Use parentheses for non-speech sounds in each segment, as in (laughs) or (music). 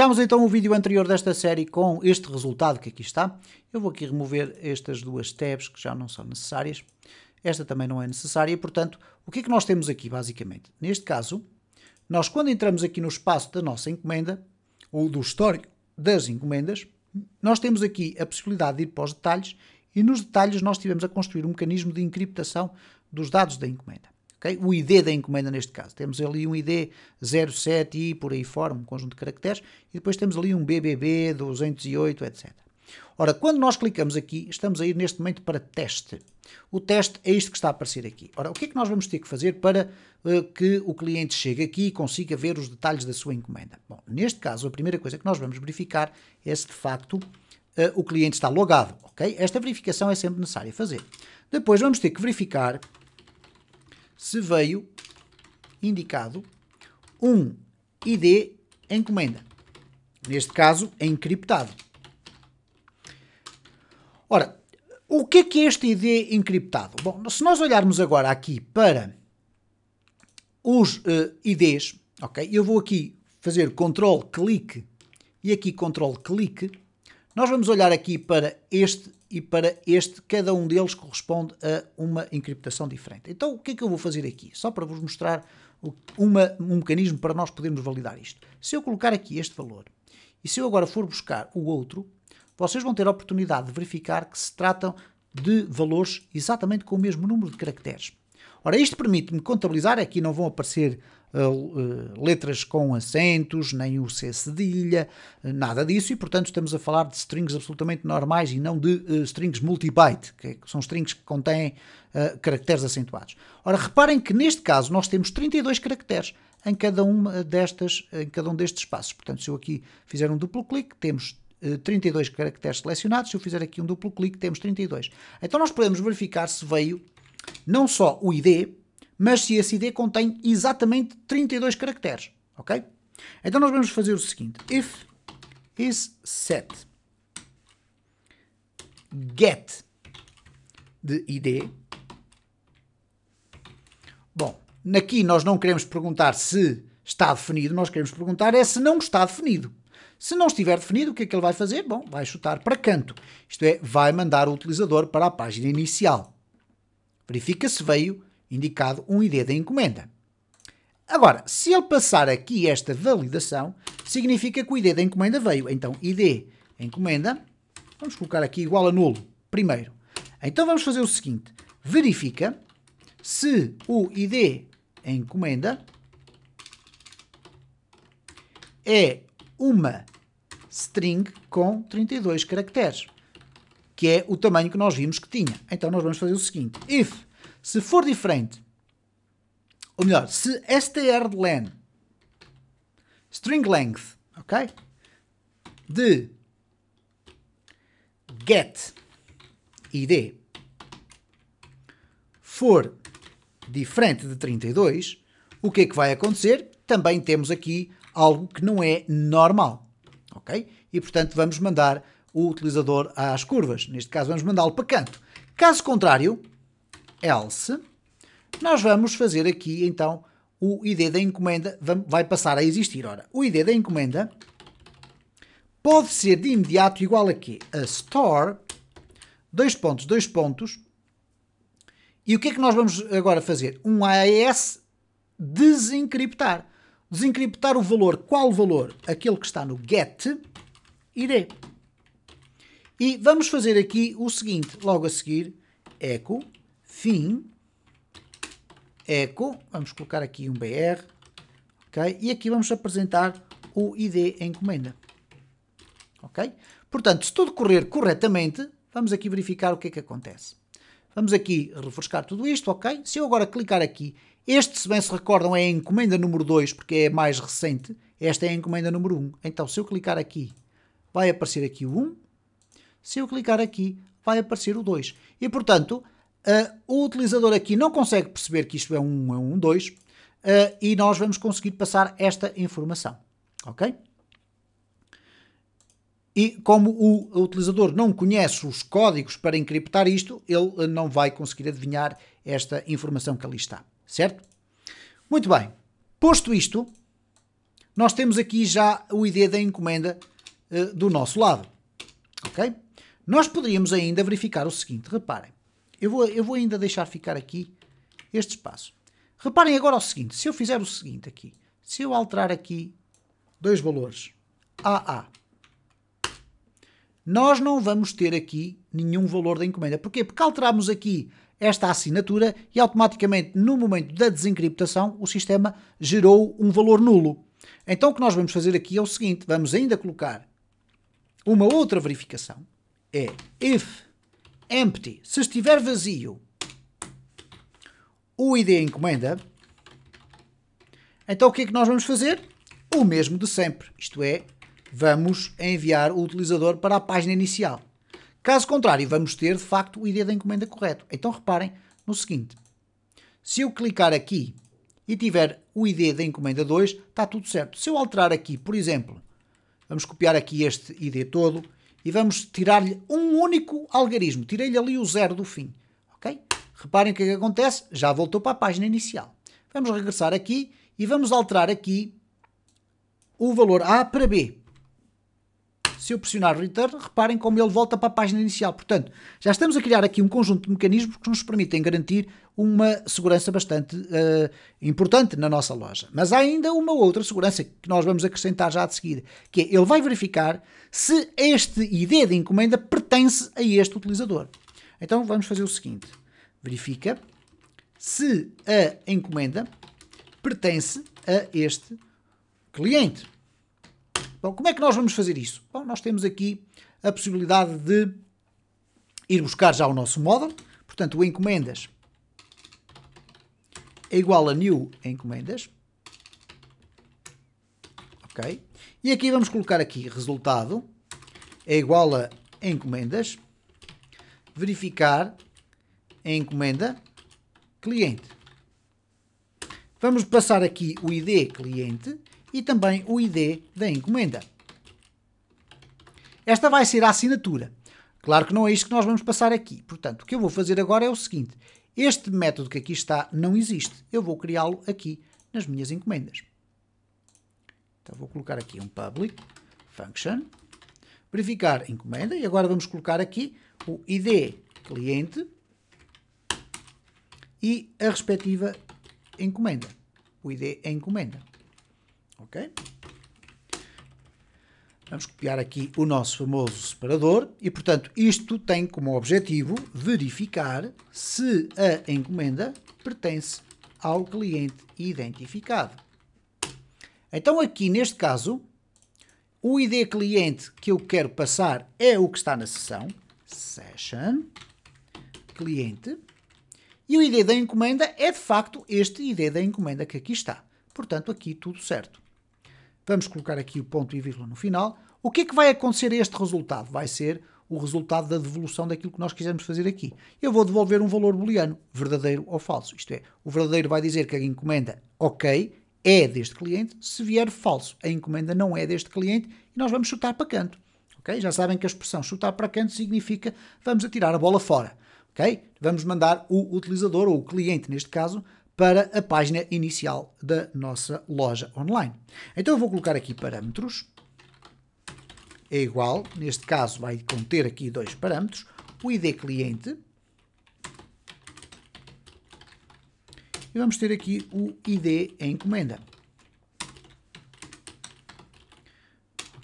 Fechamos então o vídeo anterior desta série com este resultado que aqui está. Eu vou aqui remover estas duas tabs que já não são necessárias. Esta também não é necessária, portanto, o que é que nós temos aqui basicamente? Neste caso, nós quando entramos aqui no espaço da nossa encomenda, ou do histórico das encomendas, nós temos aqui a possibilidade de ir para os detalhes e nos detalhes nós tivemos a construir um mecanismo de encriptação dos dados da encomenda. Okay? O ID da encomenda, neste caso. Temos ali um ID 07 e por aí fora, um conjunto de caracteres, e depois temos ali um BBB 208, etc. Ora, quando nós clicamos aqui, estamos a ir neste momento para teste. O teste é isto que está a aparecer aqui. Ora, o que é que nós vamos ter que fazer para uh, que o cliente chegue aqui e consiga ver os detalhes da sua encomenda? Bom, neste caso, a primeira coisa que nós vamos verificar é se de facto uh, o cliente está logado, ok? Esta verificação é sempre necessária fazer. Depois vamos ter que verificar se veio indicado um ID encomenda, neste caso encriptado. Ora, o que é que é este ID encriptado? Bom, se nós olharmos agora aqui para os uh, eh, IDs, ok? Eu vou aqui fazer control clique e aqui control clique. Nós vamos olhar aqui para este e para este, cada um deles corresponde a uma encriptação diferente. Então, o que é que eu vou fazer aqui? Só para vos mostrar uma, um mecanismo para nós podermos validar isto. Se eu colocar aqui este valor e se eu agora for buscar o outro, vocês vão ter a oportunidade de verificar que se tratam de valores exatamente com o mesmo número de caracteres. Ora, isto permite-me contabilizar, aqui não vão aparecer eh, eh, letras com acentos, nem o C cedilha, eh, nada disso, e portanto estamos a falar de strings absolutamente normais e não de uh, strings multibyte, que é, são strings que contêm uh, caracteres acentuados. Ora, reparem que neste caso nós temos 32 caracteres em cada, uma destas, em cada um destes espaços. Portanto, se eu aqui fizer um duplo clique, temos 32 caracteres selecionados, se eu fizer aqui um duplo clique, temos 32. Então nós podemos verificar se veio não só o ID, mas se esse ID contém exatamente 32 caracteres, ok? Então nós vamos fazer o seguinte, if is set get de ID, bom, aqui nós não queremos perguntar se está definido, nós queremos perguntar é se não está definido. Se não estiver definido, o que é que ele vai fazer? Bom, vai chutar para canto. Isto é, vai mandar o utilizador para a página inicial. Verifica se veio indicado um ID da encomenda. Agora, se ele passar aqui esta validação, significa que o ID da encomenda veio. Então, ID encomenda, vamos colocar aqui igual a nulo, primeiro. Então vamos fazer o seguinte, verifica se o ID encomenda é uma string com 32 caracteres, que é o tamanho que nós vimos que tinha. Então nós vamos fazer o seguinte, if se for diferente, ou melhor, se strlen, string length, ok? De get id for diferente de 32, o que é que vai acontecer? Também temos aqui algo que não é normal, ok? E portanto vamos mandar o utilizador às curvas. Neste caso vamos mandá-lo para canto. Caso contrário, else, nós vamos fazer aqui então o ID da encomenda vai passar a existir. Ora, o ID da encomenda pode ser de imediato igual a quê? A store, dois pontos, dois pontos. E o que é que nós vamos agora fazer? Um AES desencriptar. Desencriptar o valor. Qual valor? Aquele que está no get ID. E vamos fazer aqui o seguinte, logo a seguir, echo fim, Eco. vamos colocar aqui um br, ok? E aqui vamos apresentar o id encomenda, ok? Portanto, se tudo correr corretamente, vamos aqui verificar o que é que acontece. Vamos aqui refrescar tudo isto, ok? Se eu agora clicar aqui, este, se bem se recordam, é a encomenda número 2, porque é a mais recente, esta é a encomenda número 1. Um. Então, se eu clicar aqui, vai aparecer aqui o 1, um. se eu clicar aqui, vai aparecer o 2. E, portanto, Uh, o utilizador aqui não consegue perceber que isto é um, é um um, uh, ah, e nós vamos conseguir passar esta informação, ok? E como o utilizador não conhece os códigos para encriptar isto, ele ah, não vai conseguir adivinhar esta informação que ali está, certo? Muito bem, posto isto, nós temos aqui já o ID da encomenda uh, do nosso lado, ok? Nós poderíamos ainda verificar o seguinte, reparem. Eu vou, eu vou ainda deixar ficar aqui este espaço. Reparem agora o seguinte, se eu fizer o seguinte aqui, se eu alterar aqui dois valores, AA, nós não vamos ter aqui nenhum valor da encomenda. Porquê? Porque alteramos aqui esta assinatura e automaticamente no momento da desencriptação o sistema gerou um valor nulo. Então o que nós vamos fazer aqui é o seguinte, vamos ainda colocar uma outra verificação, é if empty. Se estiver vazio, o ID encomenda. Então o que é que nós vamos fazer? O mesmo de sempre. Isto é, vamos enviar o utilizador para a página inicial. Caso contrário, vamos ter de facto o ID da encomenda correto. Então reparem no seguinte: se eu clicar aqui e tiver o ID da encomenda 2, está tudo certo. Se eu alterar aqui, por exemplo, vamos copiar aqui este ID todo e vamos tirar-lhe um único algarismo. Tirei-lhe ali o zero do fim. Ok? Reparem o que, é que acontece. Já voltou para a página inicial. Vamos regressar aqui e vamos alterar aqui o valor A para B. Se eu pressionar Return, reparem como ele volta para a página inicial. Portanto, já estamos a criar aqui um conjunto de mecanismos que nos permitem garantir uma segurança bastante uh, importante na nossa loja. Mas há ainda uma outra segurança que nós vamos acrescentar já de seguida, que é ele vai verificar se este ID de encomenda pertence a este utilizador. Então vamos fazer o seguinte: verifica se a encomenda pertence a este cliente. Bom, como é que nós vamos fazer isso? Bom, nós temos aqui a possibilidade de ir buscar já o nosso model, portanto o encomendas é igual a new encomendas, ok? E aqui vamos colocar aqui resultado é igual a encomendas, verificar a encomenda cliente. Vamos passar aqui o ID cliente e também o ID da encomenda. Esta vai ser a assinatura. Claro que não é isto que nós vamos passar aqui. Portanto, o que eu vou fazer agora é o seguinte. Este método que aqui está não existe. Eu vou criá-lo aqui nas minhas encomendas. Então vou colocar aqui um public function, verificar encomenda e agora vamos colocar aqui o ID cliente e a respectiva encomenda. O ID encomenda ok? Vamos copiar aqui o nosso famoso separador e, portanto, isto tem como objetivo verificar se a encomenda pertence ao cliente identificado. Então, aqui neste caso, o ID cliente que eu quero passar é o que está na sessão, session cliente e o ID da encomenda é de facto este ID da encomenda que aqui está. Portanto, aqui tudo certo. Vamos colocar aqui o ponto e vírgula no final. O que é que vai acontecer a este resultado? Vai ser o resultado da devolução daquilo que nós quisermos fazer aqui. Eu vou devolver um valor booleano, verdadeiro ou falso. Isto é, o verdadeiro vai dizer que a encomenda ok é deste cliente, se vier falso, a encomenda não é deste cliente e nós vamos chutar para canto. Okay? Já sabem que a expressão chutar para canto significa vamos atirar a bola fora. Okay? Vamos mandar o utilizador, ou o cliente neste caso, para a página inicial da nossa loja online. Então eu vou colocar aqui parâmetros, é igual, neste caso vai conter aqui dois parâmetros, o ID cliente, e vamos ter aqui o ID em encomenda.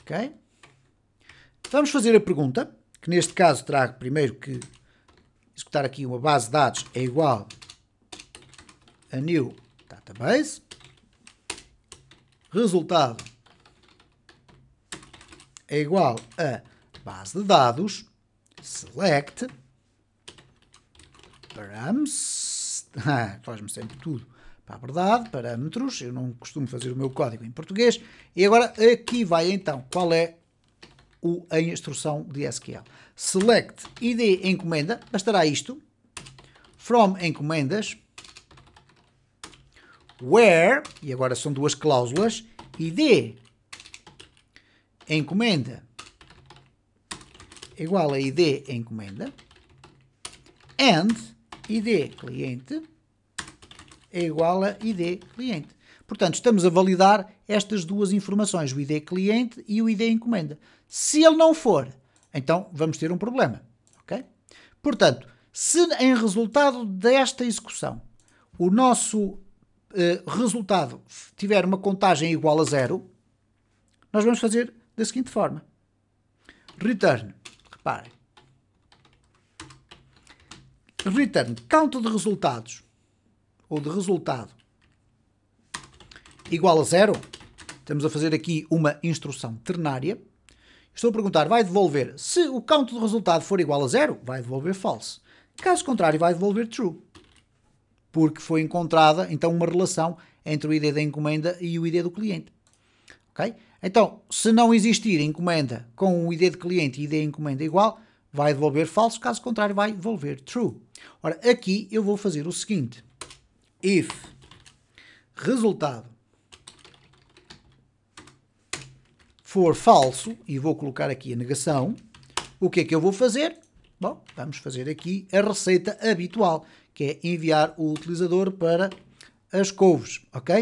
Ok? Vamos fazer a pergunta, que neste caso trago primeiro que executar aqui uma base de dados é igual a new database. Resultado é igual a base de dados select params, (laughs) ah, faz-me sempre tudo para a verdade, parâmetros, eu não costumo fazer o meu código em português, e agora aqui vai então qual é o, a instrução de SQL. Select id encomenda, bastará isto, from encomendas, where, e agora são duas cláusulas, e ID encomenda igual a ID encomenda and ID cliente é igual a ID cliente. Portanto, estamos a validar estas duas informações, o ID cliente e o ID encomenda. Se ele não for, então vamos ter um problema, ok? Portanto, se em resultado desta execução o nosso eh, resultado tiver uma contagem igual a zero, nós vamos fazer da seguinte forma. Return, reparem. Return count de resultados, ou de resultado, igual a zero. Estamos a fazer aqui uma instrução ternária. Estou a perguntar, vai devolver, se o count de resultado for igual a zero, vai devolver false. Caso contrário, vai devolver true porque foi encontrada então uma relação entre o ID da encomenda e o ID do cliente. Okay? Então, se não existir encomenda com o ID de cliente e ID encomenda igual, vai devolver falso, caso contrário, vai devolver true. Ora, aqui eu vou fazer o seguinte: if resultado for falso, e vou colocar aqui a negação, o que é que eu vou fazer? Bom, vamos fazer aqui a receita habitual, que é enviar o utilizador para as couves, ok?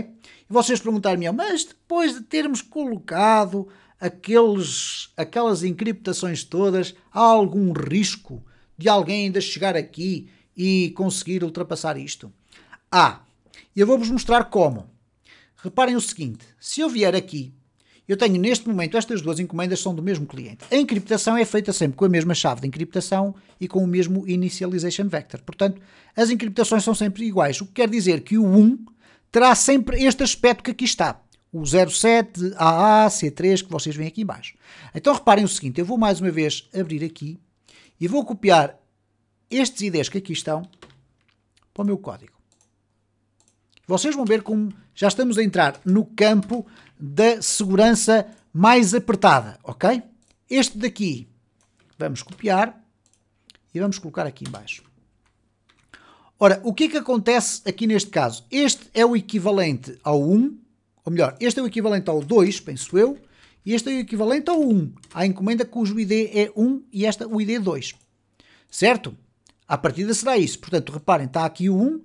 E vocês perguntaram-me, oh, mas depois de termos colocado aqueles, aquelas encriptações todas, há algum risco de alguém ainda chegar aqui e conseguir ultrapassar isto? Há. Ah, eu vou-vos mostrar como. Reparem o seguinte, se eu vier aqui eu tenho neste momento estas duas encomendas são do mesmo cliente. A encriptação é feita sempre com a mesma chave de encriptação e com o mesmo initialization vector. Portanto, as encriptações são sempre iguais, o que quer dizer que o 1 terá sempre este aspecto que aqui está. O 07, AA, C3 que vocês veem aqui embaixo. Então reparem o seguinte, eu vou mais uma vez abrir aqui e vou copiar estes IDs que aqui estão para o meu código. Vocês vão ver como já estamos a entrar no campo da segurança mais apertada, ok? Este daqui vamos copiar e vamos colocar aqui embaixo. Ora, o que é que acontece aqui neste caso? Este é o equivalente ao 1, ou melhor, este é o equivalente ao 2, penso eu, e este é o equivalente ao 1, à encomenda cujo ID é 1 e esta o ID 2. É certo? A partida será isso. Portanto, reparem, está aqui o 1,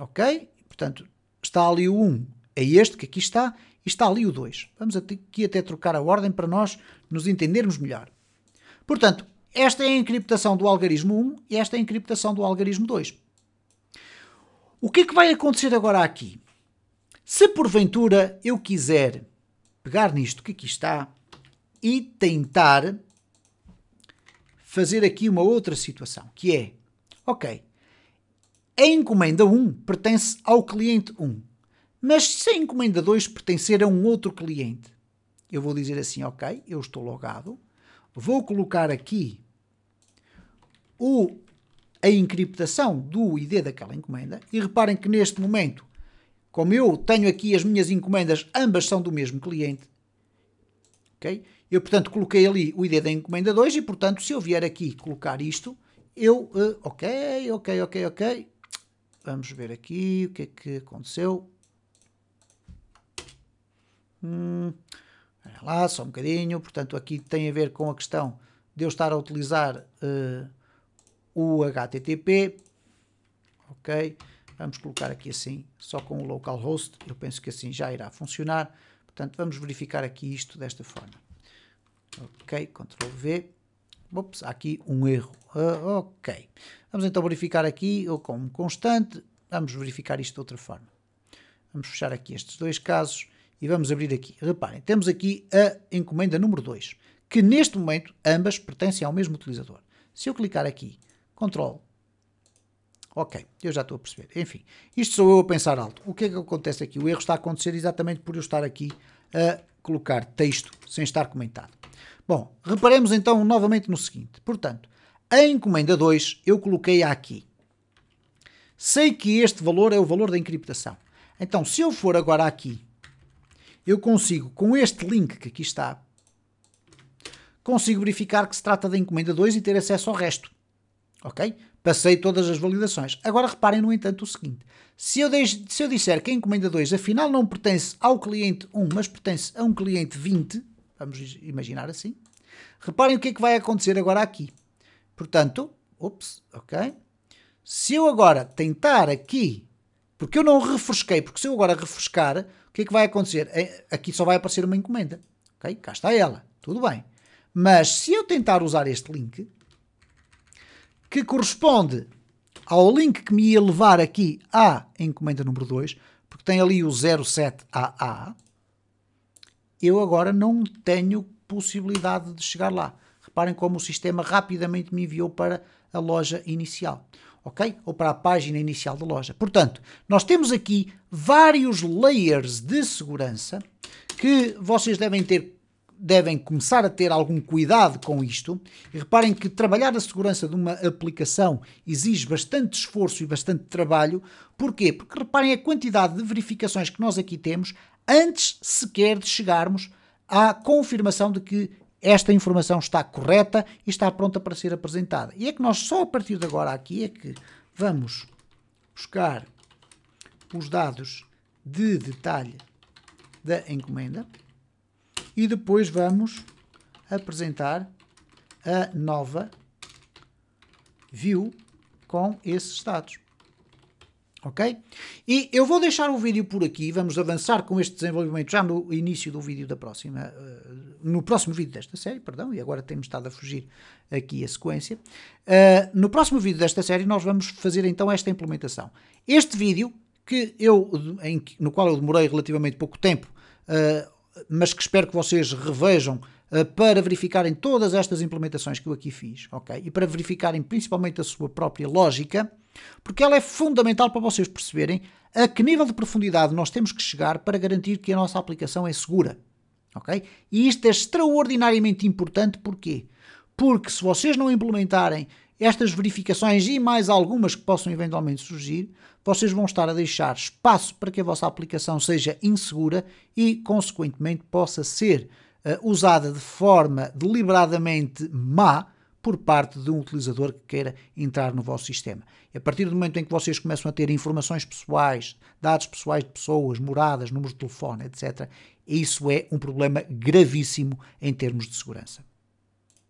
ok? Portanto, está ali o 1, é este que aqui está, e está ali o 2. Vamos aqui até trocar a ordem para nós nos entendermos melhor. Portanto, esta é a encriptação do algarismo 1 e esta é a encriptação do algarismo 2. O que é que vai acontecer agora aqui? Se porventura eu quiser pegar nisto que aqui está e tentar fazer aqui uma outra situação, que é, ok, a encomenda 1 pertence ao cliente 1, mas se a encomenda 2 pertencer a um outro cliente, eu vou dizer assim: ok, eu estou logado, vou colocar aqui o, a encriptação do ID daquela encomenda, e reparem que neste momento, como eu tenho aqui as minhas encomendas, ambas são do mesmo cliente, ok? Eu, portanto, coloquei ali o ID da encomenda 2 e, portanto, se eu vier aqui colocar isto, eu, uh, ok, ok, ok, ok, Vamos ver aqui o que é que aconteceu. Hum, olha lá, só um bocadinho. Portanto, aqui tem a ver com a questão de eu estar a utilizar uh, o HTTP. Ok, vamos colocar aqui assim, só com o localhost. Eu penso que assim já irá funcionar. Portanto, vamos verificar aqui isto desta forma. Ok, Ctrl V. Ops, há aqui um erro. Uh, ok. Vamos então verificar aqui, ou como constante, vamos verificar isto de outra forma. Vamos fechar aqui estes dois casos e vamos abrir aqui. Reparem, temos aqui a encomenda número 2, que neste momento ambas pertencem ao mesmo utilizador. Se eu clicar aqui, Ctrl, ok, eu já estou a perceber. Enfim, isto sou eu a pensar alto. O que é que acontece aqui? O erro está a acontecer exatamente por eu estar aqui a colocar texto sem estar comentado. Bom, reparemos então novamente no seguinte. Portanto, a encomenda 2 eu coloquei aqui. Sei que este valor é o valor da encriptação. Então, se eu for agora aqui, eu consigo, com este link que aqui está, consigo verificar que se trata da encomenda 2 e ter acesso ao resto. Ok? Passei todas as validações. Agora reparem, no entanto, o seguinte. Se eu, deixo, se eu disser que a encomenda 2 afinal não pertence ao cliente 1, mas pertence a um cliente 20, Vamos imaginar assim. Reparem o que é que vai acontecer agora aqui. Portanto, ops, ok. Se eu agora tentar aqui, porque eu não refresquei, porque se eu agora refrescar, o que é que vai acontecer? É, aqui só vai aparecer uma encomenda. Ok? Cá está ela. Tudo bem. Mas se eu tentar usar este link, que corresponde ao link que me ia levar aqui à encomenda número 2, porque tem ali o 07AA, eu agora não tenho possibilidade de chegar lá. Reparem como o sistema rapidamente me enviou para a loja inicial, ok? Ou para a página inicial da loja. Portanto, nós temos aqui vários layers de segurança que vocês devem ter devem começar a ter algum cuidado com isto. E reparem que trabalhar a segurança de uma aplicação exige bastante esforço e bastante trabalho. Porquê? Porque reparem a quantidade de verificações que nós aqui temos antes sequer de chegarmos à confirmação de que esta informação está correta e está pronta para ser apresentada. E é que nós só a partir de agora aqui é que vamos buscar os dados de detalhe da encomenda e depois vamos apresentar a nova view com esses dados. Ok? E eu vou deixar o vídeo por aqui, vamos avançar com este desenvolvimento já no início do vídeo da próxima, eh, no próximo vídeo desta série, perdão, e agora temos estado a fugir aqui a sequência. Uh, no próximo vídeo desta série nós vamos fazer então esta implementação. Este vídeo, que eu, em, no qual eu demorei relativamente pouco tempo, uh, mas que espero que vocês revejam eh, para verificarem todas estas implementações que eu aqui fiz, ok? E para verificarem principalmente a sua própria lógica, porque ela é fundamental para vocês perceberem a que nível de profundidade nós temos que chegar para garantir que a nossa aplicação é segura, ok? E isto é extraordinariamente importante, porquê? Porque se vocês não implementarem estas verificações e mais algumas que possam eventualmente surgir, vocês vão estar a deixar espaço para que a vossa aplicação seja insegura e, consequentemente, possa ser uh, usada de forma deliberadamente má por parte de um utilizador que queira entrar no vosso sistema. E a partir do momento em que vocês começam a ter informações pessoais, dados pessoais de pessoas, moradas, números de telefone, etc., isso é um problema gravíssimo em termos de segurança.